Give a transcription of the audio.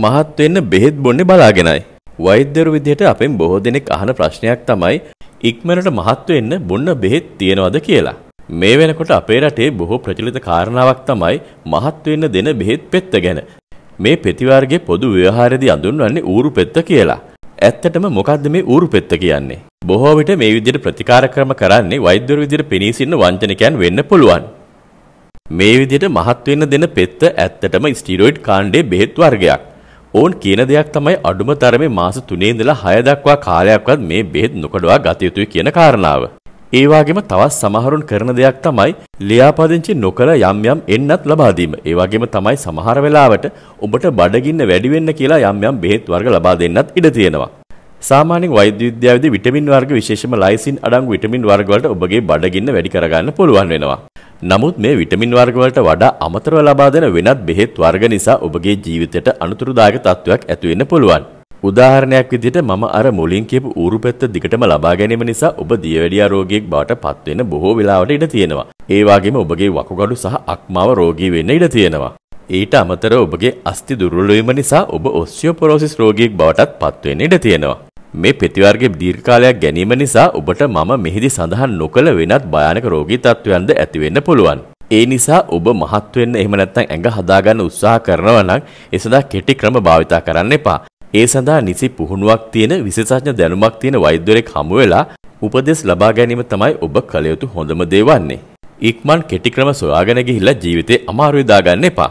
මහත් වෙන්න බෙහෙත් බොන්නේ බලාගෙනයි. වෛද්‍යවරු විදිහට අපෙන් බොහෝ දෙනෙක් අහන ප්‍රශ්නයක් තමයි ඉක්මනට මහත් වෙන්න බොන්න බෙහෙත් තියනවද කියලා. මේ වෙනකොට අපේ රටේ බොහෝ ප්‍රචලිත කාරණාවක් තමයි මහත් වෙන්න දෙන බෙහෙත් පෙත්ත ගැන. මේ පෙතිවර්ගයේ පොදු ව්‍යවහාරයේදී අඳුන්වන්නේ ඌරු පෙත්ත කියලා. ඇත්තටම මොකද්ද මේ ඌරු පෙත්ත කියන්නේ? බොහෝ විට මේ විදිහට ප්‍රතිකාර ක්‍රම කරන්නේ වෛද්‍යවරු විදිහට පෙනී සිටින වංචනිකයන් වෙන්න පුළුවන්. මේ විදිහට මහත් වෙන්න දෙන පෙත්ත ඇත්තටම ස්ටීරොයිඩ් කාණ්ඩයේ බෙහෙත් වර්ගයක්. ඔවුන් කියන දෙයක් තමයි අඩුම තරමේ මාස 3 ඉඳලා 6 දක්වා කාලයක්වත් මේ බෙහෙත් නොකඩවා ගත යුතුයි කියන කාරණාව. ඒ වගේම තවත් සමහරුන් කරන දෙයක් තමයි ලියාපදිංචි නොකර යම් යම් එන්නත් ලබා දීම. ඒ වගේම තමයි සමහර වෙලාවට ඔබට බඩගින්න වැඩි වෙන්න කියලා යම් යම් බෙහෙත් වර්ග ලබා දෙන්නත් ඉඩ තියෙනවා. සාමාන්‍යයෙන් වෛද්‍ය විද්‍යාවේදී විටමින් වර්ග විශේෂම ලයිසින් අඩංගු විටමින් වර්ග වලට ඔබගේ බඩගින්න වැඩි කරගන්න පුළුවන් වෙනවා. නමුත් මේ විටමින් වර්ගවලට වඩා අමතරව ලබා දෙන වෙනත් බෙහෙත් වර්ග නිසා ඔබගේ ජීවිතයට අනතුරුදායක තත්ත්වයක් ඇති වෙන්න පුළුවන්. උදාහරණයක් විදිහට මම අර මුලින් කියපු ඌරුපැත්ත දිගටම ලබා ගැනීම නිසා ඔබ දියවැඩියා රෝගියෙක් බවට පත් වෙන බොහෝ වෙලාවට ඉඩ තියෙනවා. ඒ වගේම ඔබගේ වකුගඩු සහ අක්මාව රෝගී වෙන්න ඉඩ තියෙනවා. ඊට අමතරව ඔබගේ අස්ථි දුර්වල වීම නිසා ඔබ ඔස්ටියෝපොරොසිස් රෝගියෙක් බවටත් පත් වෙන්න ඉඩ තියෙනවා. මේ ප්‍රතිවර්ගයේ දීර්ඝ කාලයක් ගැනීම නිසා ඔබට මම මෙහිදී සඳහන් නොකළ වෙනත් භයානක රෝගී තත්ත්වයන්ද ඇති වෙන්න පුළුවන්. ඒ නිසා ඔබ මහත් වෙන්න එහෙම නැත්නම් ඇඟ හදාගන්න උත්සාහ කරනවා නම් ඒ සඳහා කෙටි ක්‍රම භාවිතා කරන්න එපා. ඒ සඳහා නිසි පුහුණුවක් තියෙන විශේෂඥ දැනුමක් තියෙන වෛද්‍යවරයෙක් හමු වෙලා උපදෙස් ලබා ගැනීම තමයි ඔබ කළ යුතු හොඳම දේ වන්නේ. ඉක්මන් කෙටි ක්‍රම සොයාගෙන ගිහිල්ලා ජීවිතේ අමාරුවේ දාගන්න එපා.